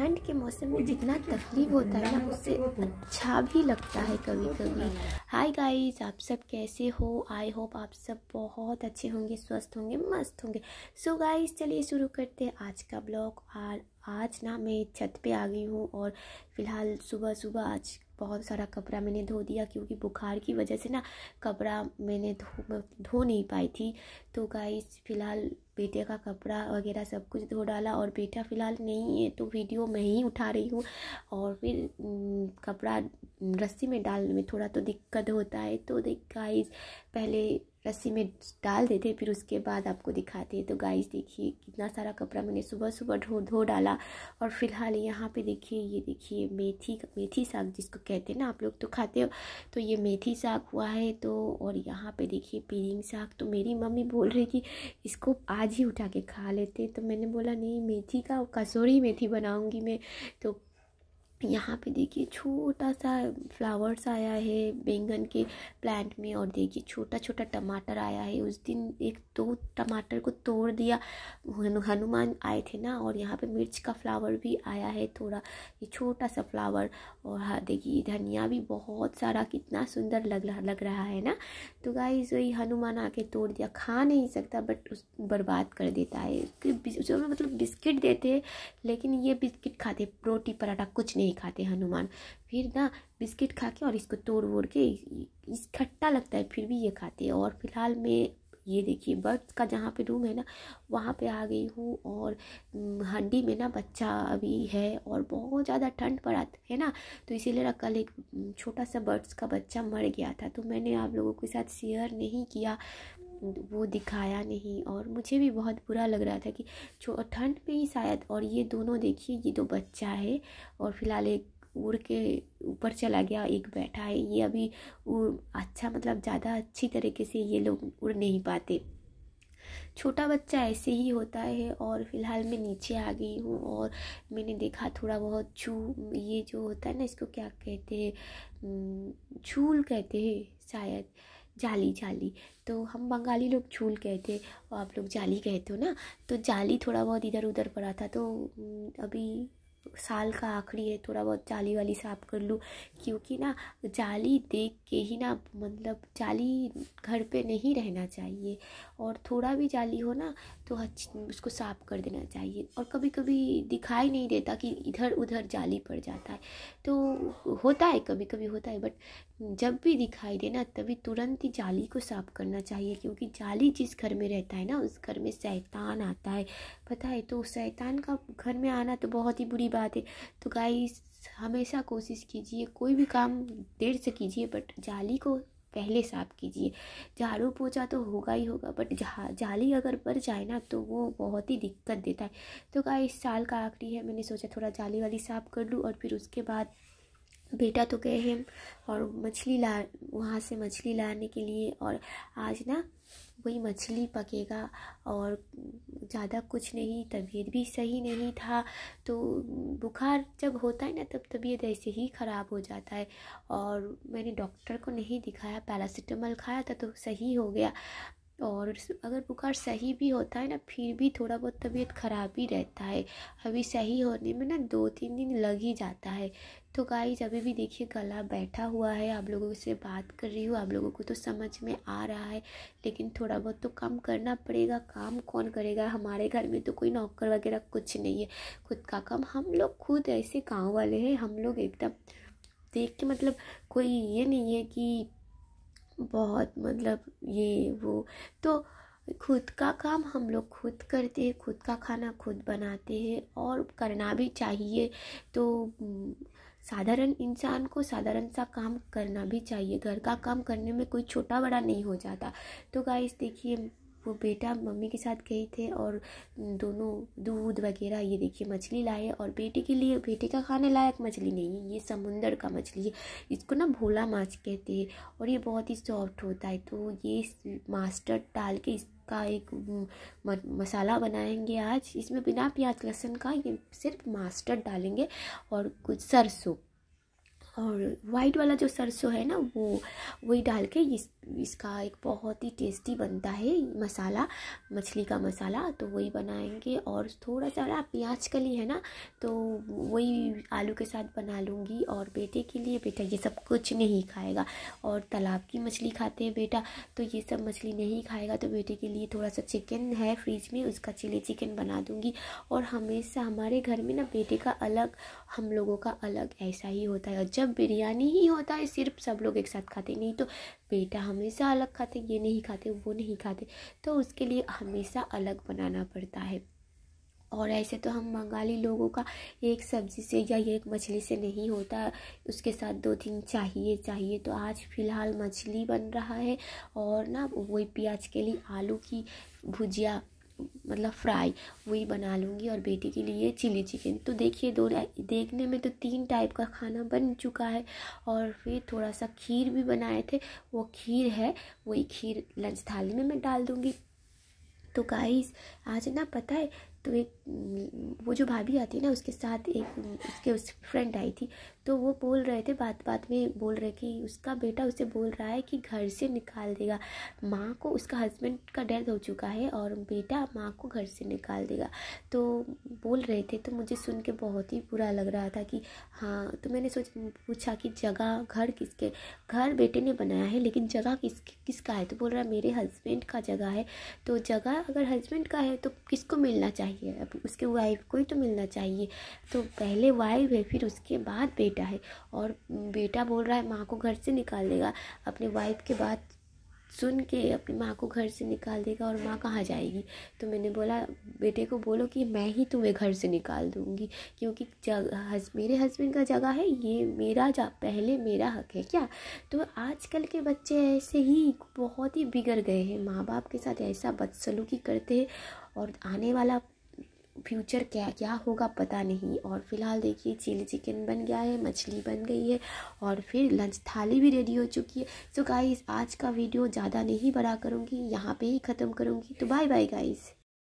ठंड के मौसम में जितना तकलीफ होता है ना उससे अच्छा भी लगता है कभी कभी हाय गाइस आप सब कैसे हो आई होप आप सब बहुत अच्छे होंगे स्वस्थ होंगे मस्त होंगे सो गाइस चलिए शुरू करते हैं आज का ब्लॉग और आज ना मैं छत पे आ गई हूँ और फ़िलहाल सुबह सुबह आज बहुत सारा कपड़ा मैंने धो दिया क्योंकि बुखार की वजह से ना कपड़ा मैंने धो धो नहीं पाई थी तो गाइस फ़िलहाल बेटे का कपड़ा वगैरह सब कुछ धो डाला और बेटा फ़िलहाल नहीं है तो वीडियो मैं ही उठा रही हूँ और फिर कपड़ा रस्सी में डालने में थोड़ा तो दिक्कत होता है तो देख गाइस पहले रस्सी में डाल देते फिर उसके बाद आपको दिखाते हैं तो गाइस देखिए कितना सारा कपड़ा मैंने सुबह सुबह धो धो डाला और फिलहाल यहाँ पे देखिए ये देखिए मेथी मेथी साग जिसको कहते हैं ना आप लोग तो खाते हो तो ये मेथी साग हुआ है तो और यहाँ पे देखिए पीरिंग साग तो मेरी मम्मी बोल रही थी इसको आज ही उठा के खा लेते तो मैंने बोला नहीं मेथी का कसोरी मेथी बनाऊँगी मैं तो यहाँ पे देखिए छोटा सा फ्लावर्स आया है बैंगन के प्लांट में और देखिए छोटा छोटा टमाटर आया है उस दिन एक दो टमाटर को तोड़ दिया हनुमान आए थे ना और यहाँ पे मिर्च का फ्लावर भी आया है थोड़ा ये छोटा सा फ्लावर और हाँ देखिए धनिया भी बहुत सारा कितना सुंदर लग लग रहा है ना तो गाई वही हनुमान आके तोड़ दिया खा नहीं सकता बट उस बर्बाद कर देता है उसके मतलब बिस्किट देते हैं लेकिन ये बिस्किट खाते रोटी पराठा कुछ नहीं नहीं खाते हनुमान फिर ना बिस्किट खा के और इसको तोड़ वोड़ के इस खट्टा लगता है फिर भी ये खाते हैं और फिलहाल मैं ये देखिए बर्ड्स का जहाँ पे रूम है ना वहाँ पे आ गई हूँ और हंडी में ना बच्चा अभी है और बहुत ज़्यादा ठंड पड़ा है ना तो इसीलिए कल एक छोटा सा बर्ड्स का बच्चा मर गया था तो मैंने आप लोगों के साथ शेयर नहीं किया वो दिखाया नहीं और मुझे भी बहुत बुरा लग रहा था कि ठंड में ही शायद और ये दोनों देखिए ये तो बच्चा है और फिलहाल एक उड़ के ऊपर चला गया एक बैठा है ये अभी अच्छा मतलब ज़्यादा अच्छी तरीके से ये लोग उड़ नहीं पाते छोटा बच्चा ऐसे ही होता है और फिलहाल मैं नीचे आ गई हूँ और मैंने देखा थोड़ा बहुत छू ये जो होता है ना इसको क्या कहते हैं झूल कहते हैं शायद जाली जाली तो हम बंगाली लोग झूल गए थे और आप लोग जाली कहते हो ना तो जाली थोड़ा बहुत इधर उधर पड़ा था तो अभी साल का आखिरी है थोड़ा बहुत जाली वाली साफ कर लूँ क्योंकि ना जाली देख के ही ना मतलब जाली घर पे नहीं रहना चाहिए और थोड़ा भी जाली हो ना तो उसको साफ कर देना चाहिए और कभी कभी दिखाई नहीं देता कि इधर उधर जाली पड़ जाता है तो होता है कभी कभी होता है बट जब भी दिखाई देना तभी तुरंत ही जाली को साफ करना चाहिए क्योंकि जाली जिस घर में रहता है ना उस घर में शैतान आता है पता है तो शैतान का घर में आना तो बहुत ही बुरी बात है तो गाइस हमेशा कोशिश कीजिए कोई भी काम देर से कीजिए बट जाली को पहले साफ कीजिए झाड़ू पोछा तो होगा ही होगा बट जा, जाली अगर पर जाए ना तो वो बहुत ही दिक्कत देता है तो गाइस साल का आखिरी है मैंने सोचा थोड़ा जाली वाली साफ़ कर लूँ और फिर उसके बाद बेटा तो गए हैं और मछली ला वहाँ से मछली लाने के लिए और आज ना वही मछली पकेगा और ज़्यादा कुछ नहीं तबीयत भी सही नहीं था तो बुखार जब होता है ना तब तबीयत ऐसे ही ख़राब हो जाता है और मैंने डॉक्टर को नहीं दिखाया पैरासीटामल खाया था तो सही हो गया और अगर बुखार सही भी होता है ना फिर भी थोड़ा बहुत तबीयत ख़राब ही रहता है अभी सही होने में ना दो तीन दिन लग ही जाता है तो गाइज अभी भी देखिए गला बैठा हुआ है आप लोगों से बात कर रही हूँ आप लोगों को तो समझ में आ रहा है लेकिन थोड़ा बहुत तो कम करना पड़ेगा काम कौन करेगा हमारे घर में तो कोई नौकर वगैरह कुछ नहीं है खुद का काम हम लोग खुद ऐसे गाँव वाले हैं हम लोग एकदम देख के मतलब कोई ये नहीं है कि बहुत मतलब ये वो तो खुद का काम हम लोग खुद करते हैं खुद का खाना खुद बनाते हैं और करना भी चाहिए तो साधारण इंसान को साधारण सा काम करना भी चाहिए घर का काम करने में कोई छोटा बड़ा नहीं हो जाता तो गाइस देखिए वो बेटा मम्मी के साथ गए थे और दोनों दूध वगैरह ये देखिए मछली लाए और बेटे के लिए बेटे का खाने लायक मछली नहीं है ये समुंदर का मछली है इसको ना भोला माछ कहते हैं और ये बहुत ही सॉफ्ट होता है तो ये मास्टर्ड डाल के इसका एक मसाला बनाएंगे आज इसमें बिना प्याज लहसुन का ये सिर्फ मास्टर्ड डालेंगे और कुछ सरसों और वाइट वाला जो सरसों है ना वो वही डाल के इस इसका एक बहुत ही टेस्टी बनता है मसाला मछली का मसाला तो वही बनाएंगे और थोड़ा सा प्याज कली है ना तो वही आलू के साथ बना लूँगी और बेटे के लिए बेटा ये सब कुछ नहीं खाएगा और तालाब की मछली खाते हैं बेटा तो ये सब मछली नहीं खाएगा तो बेटे के लिए थोड़ा सा चिकन है फ्रिज में उसका चिली चिकन बना दूँगी और हमेशा हमारे घर में ना बेटे का अलग हम लोगों का अलग ऐसा ही होता है जब बिरयानी ही होता है सिर्फ सब लोग एक साथ खाते नहीं तो बेटा हमेशा अलग खाते ये नहीं खाते वो नहीं खाते तो उसके लिए हमेशा अलग बनाना पड़ता है और ऐसे तो हम बंगाली लोगों का एक सब्ज़ी से या एक मछली से नहीं होता उसके साथ दो तीन चाहिए चाहिए तो आज फ़िलहाल मछली बन रहा है और ना वही प्याज के लिए आलू की भुजिया मतलब फ्राई वही बना लूँगी और बेटी के लिए चिली चिकन तो देखिए दो देखने में तो तीन टाइप का खाना बन चुका है और फिर थोड़ा सा खीर भी बनाए थे वो खीर है वही खीर लंच थाली में मैं डाल दूँगी तो गाइस आज ना पता है तो एक वो जो भाभी आती है ना उसके साथ एक उसके उस फ्रेंड आई थी तो वो बोल रहे थे बात बात में बोल रहे कि उसका बेटा उसे बोल रहा है कि घर से निकाल देगा माँ को उसका हस्बैंड का डेथ हो चुका है और बेटा माँ को घर से निकाल देगा तो बोल रहे थे तो मुझे सुन के बहुत ही बुरा लग रहा था कि हाँ तो मैंने सोच पूछा कि जगह घर किसके घर बेटे ने बनाया है लेकिन जगह किस किसका है तो बोल रहा है मेरे हस्बैंड का जगह है तो जगह अगर हस्बैंड का है तो किसको मिलना चाहिए अब उसके वाइफ को ही तो मिलना चाहिए तो पहले वाइफ है फिर उसके बाद बेटा बेटा है और बेटा बोल रहा है माँ को घर से निकाल देगा अपनी वाइफ के बात सुन के अपनी माँ को घर से निकाल देगा और माँ कहाँ जाएगी तो मैंने बोला बेटे को बोलो कि मैं ही तुम्हें घर से निकाल दूँगी क्योंकि हस, मेरे हस्बैंड का जगह है ये मेरा जा पहले मेरा हक है क्या तो आजकल के बच्चे ऐसे ही बहुत ही बिगड़ गए हैं माँ बाप के साथ ऐसा बदसलूकी करते हैं और आने वाला फ्यूचर क्या क्या होगा पता नहीं और फिलहाल देखिए चिली चिकन बन गया है मछली बन गई है और फिर लंच थाली भी रेडी हो चुकी है सो so गाइस आज का वीडियो ज़्यादा नहीं बड़ा करूँगी यहाँ पे ही ख़त्म करूँगी तो बाय बाय गाइस